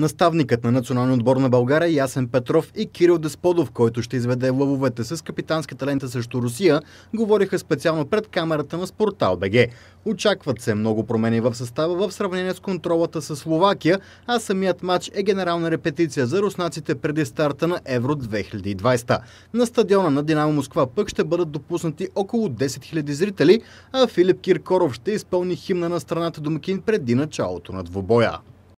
Наставникът на националния отбор на България Ясен Петров и Кирил Десподов, който ще изведе лъвовете с капитанската лента срещу Русия, говориха специално пред камерата на Спортал БГ. Очакват се много промени в състава в сравнение с контролата с Словакия, а самият матч е генерална репетиция за руснаците преди старта на Евро 2020. На стадиона на Динамо Москва пък ще бъдат допуснати около 10 000 зрители, а Филип Киркоров ще изпълни химна на страната домакин преди началото на двобоя.